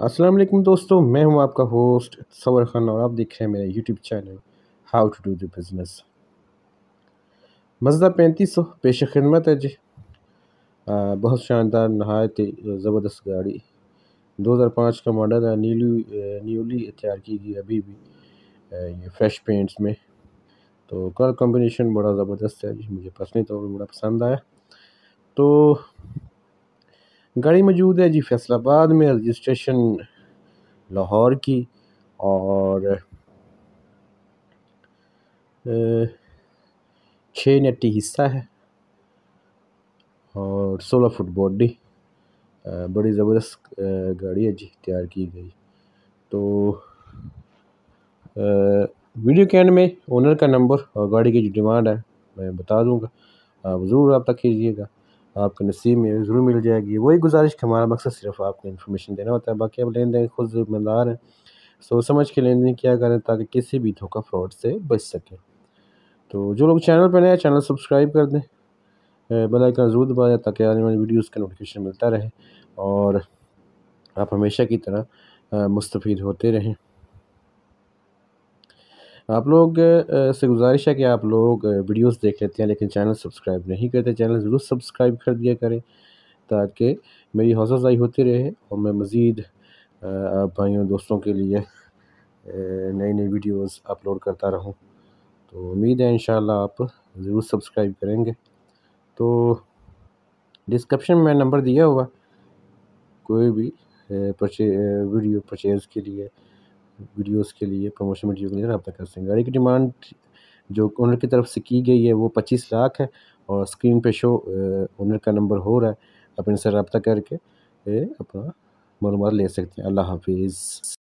अस्सलाम वालेकुम दोस्तों मैं हूं आपका होस्ट सबर खान और आप देख रहे हैं मेरा YouTube channel how to do the business मजदा पैंतीस सौ पेश खिदमत है जी आ, बहुत शानदार नहायत ज़बरदस्त गाड़ी 2005 का मॉडल है न्यूली न्यूली तैयार की गई अभी भी ये फ्रेश पेंट्स में तो कलर कॉम्बिनेशन बड़ा ज़बरदस्त है जी मुझे पर्सनली तौर तो पर बड़ा पसंद आया तो गाड़ी मौजूद है जी फैसलाबाद में रजिस्ट्रेशन लाहौर की और छः नट्टी हिस्सा है और सोलह फुट बॉडी बड़ी ज़बरदस्त गाड़ी है जी तैयार की गई तो वीडियो के एंड में ओनर का नंबर और गाड़ी की जो डिमांड है मैं बता दूंगा आप ज़रूर रब्ता कीजिएगा आपके नसीब में ज़रूर मिल जाएगी वही गुजारिश कि हमारा मकसद सिर्फ आपको इन्फॉर्मेशन देना होता है बाकी आप लेन देन खुद जिम्मेदार हैं सो समझ के लेन देन क्या करें ताकि किसी भी धोखा फ्रॉड से बच सकें तो जो लोग चैनल पर नए चैनल सब्सक्राइब कर दें बेल आइकन जरूर दबाया ताकि आने वाली वीडियोज़ का नोटिफिकेशन मिलता रहे और आप हमेशा की तरह मुस्तफ़ होते रहें आप लोग से गुजारिश है कि आप लोग वीडियोस देख लेते हैं लेकिन चैनल सब्सक्राइब नहीं करते चैनल ज़रूर सब्सक्राइब कर दिया करें ताकि मेरी हौसला अफजाई होती रहे और मैं मज़ीद भाइयों दोस्तों के लिए नई नई वीडियोस अपलोड करता रहूं तो उम्मीद है इन आप ज़रूर सब्सक्राइब करेंगे तो डिस्क्रिप्शन में नंबर दिया हुआ कोई भी परचे वीडियो परचेज़ के लिए वीडियोस के लिए प्रमोशन वीडियो के लिए रब्ता कर सकें गाड़ी की डिमांड जो ओनर की तरफ से की गई है वो पच्चीस लाख है और स्क्रीन पे शो ओनर का नंबर हो रहा है आप इनसे रब्ता करके अपना मालूम ले सकते हैं अल्लाह हाफिज़